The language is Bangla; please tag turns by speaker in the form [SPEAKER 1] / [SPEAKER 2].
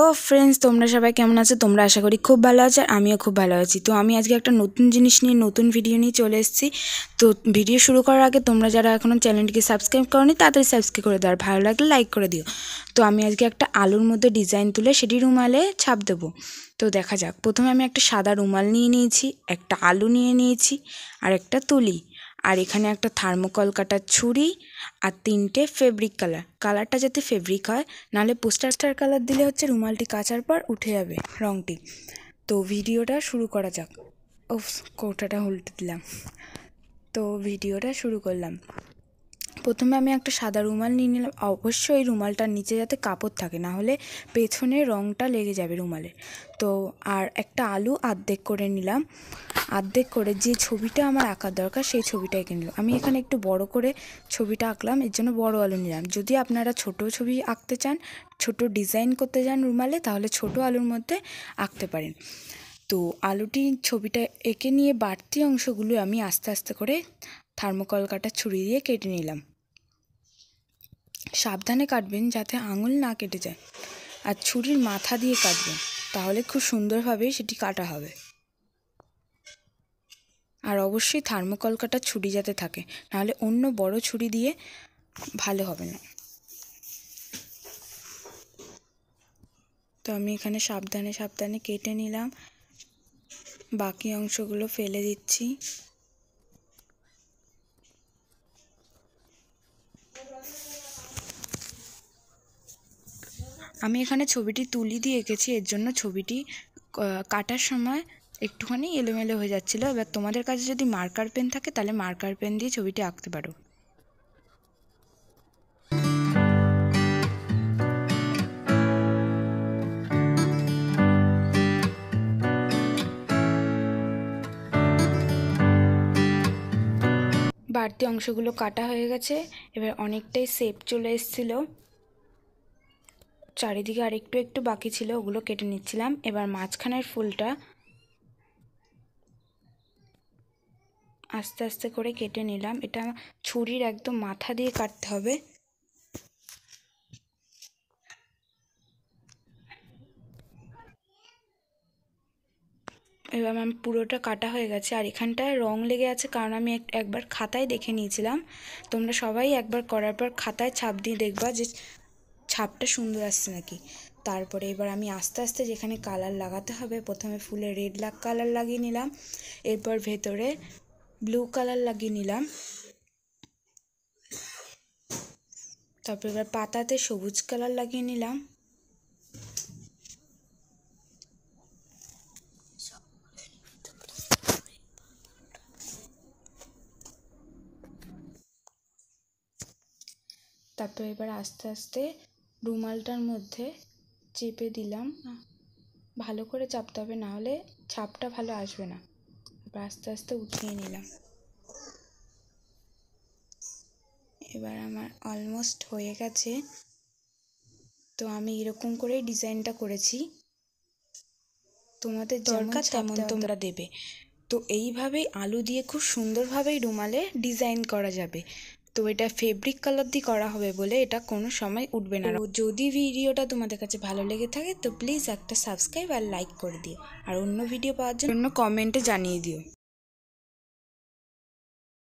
[SPEAKER 1] হ্যালো ফ্রেন্ডস তোমরা সবাই কেমন আছো তোমরা আশা করি খুব ভালো আছো আর আমিও খুব ভালো আছি তো আমি আজকে একটা নতুন জিনিস নিয়ে নতুন ভিডিও নিয়ে চলে এসেছি তো ভিডিও শুরু করার আগে তোমরা যারা এখনও চ্যানেলটিকে সাবস্ক্রাইব করনি তাড়াতাড়ি সাবস্ক্রাইব করে দাও আর ভালো লাগলে লাইক করে দিও তো আমি আজকে একটা আলুর মধ্যে ডিজাইন তুলে সেটি রুমালে ছাপ দেবো তো দেখা যাক প্রথমে আমি একটা সাদা রুমাল নিয়ে নিয়েছি একটা আলু নিয়ে নিয়েছি আর একটা তুলি আর এখানে একটা থার্মোকল কাটার ছুরি আর তিনটে ফেব্রিক কালার কালারটা যাতে ফেব্রিক হয় নাহলে পোস্টার স্টার কালার দিলে হচ্ছে রুমালটি কাচার পর উঠে যাবে রঙটি তো ভিডিওটা শুরু করা যাক ও কৌটাটা উল্টে দিলাম তো ভিডিওটা শুরু করলাম প্রথমে আমি একটা সাদা রুমাল নিয়ে নিলাম অবশ্যই রুমালটার নিচে যাতে কাপড় থাকে না হলে পেছনে রঙটা লেগে যাবে রুমালে তো আর একটা আলু আর্ধেক করে নিলাম আর্ধেক করে যে ছবিটা আমার আঁকার দরকার সেই ছবিটাই নিলাম আমি এখানে একটু বড় করে ছবিটা আঁকলাম এর জন্য বড় আলু নিলাম যদি আপনারা ছোট ছবি আঁকতে চান ছোট ডিজাইন করতে চান রুমালে তাহলে ছোট আলুর মধ্যে আঁকতে পারেন তো আলুটি ছবিটা এঁকে নিয়ে বাড়তি অংশগুলো আমি আস্তে আস্তে করে থার্মোকল কাটার ছুরি দিয়ে কেটে নিলাম সাবধানে কাটবেন যাতে আঙুল না কেটে যায় আর ছুরির মাথা দিয়ে কাটবেন তাহলে খুব সুন্দরভাবে সেটি কাটা হবে আর অবশ্যই থার্মোকল কাটার ছুরি যাতে থাকে নাহলে অন্য বড় ছুরি দিয়ে ভালো হবে না তো আমি এখানে সাবধানে সাবধানে কেটে নিলাম বাকি অংশগুলো ফেলে দিচ্ছি আমি এখানে ছবিটি তুলি দিয়ে এঁকেছি এর জন্য ছবিটি কাটার সময় একটুখানি এলোমেলো হয়ে যাচ্ছিলো এবার তোমাদের কাছে যদি মার্কার পেন থাকে তাহলে মার্কার পেন দিয়ে ছবিটি আঁকতে পারো বাড়তি অংশগুলো কাটা হয়ে গেছে এবার অনেকটাই শেপ চলে এসেছিলো চারিদিকে আর একটু একটু বাকি ছিল ওগুলো কেটে নিচ্ছিলাম এবার মাঝখানের ফুলটা আস্তে আস্তে করে কেটে নিলাম এটা ছুরির একদম মাথা দিয়ে কাটতে হবে এবার ম্যাম পুরোটা কাটা হয়ে গেছে আর এখানটায় রং লেগে আছে কারণ আমি একবার খাতায় দেখে নিয়েছিলাম তোমরা সবাই একবার করার পর খাতায় ছাপ দিয়ে দেখবা যে ছাপটা সুন্দর আসছে নাকি তারপরে এবার আমি আস্তে আস্তে যেখানে কালার লাগাতে হবে প্রথমে ফুলে রেড লাগ কালার লাগিয়ে নিলাম এরপর ভেতরে ব্লু কালার লাগিয়ে নিলাম তারপর এবার পাতাতে সবুজ কালার লাগিয়ে নিলাম তারপর এবার আস্তে আস্তে রুমালটার মধ্যে চেপে দিলাম ভালো করে চাপতে হবে নাহলে ছাপটা ভালো আসবে না আস্তে আস্তে উঠিয়ে নিলাম এবার আমার অলমোস্ট হয়ে গেছে তো আমি এরকম করেই ডিজাইনটা করেছি তোমাদের দরকার তেমন তোমরা দেবে তো এইভাবেই আলু দিয়ে খুব সুন্দরভাবেই রুমালে ডিজাইন করা যাবে তো এটা ফেব্রিক কালার দিয়ে করা হবে বলে এটা কোনো সময় উঠবে না যদি ভিডিওটা তোমাদের কাছে ভালো লেগে থাকে তো প্লিজ একটা সাবস্ক্রাইব আর লাইক করে দিও আর অন্য ভিডিও পাওয়ার জন্য কমেন্টে জানিয়ে দিও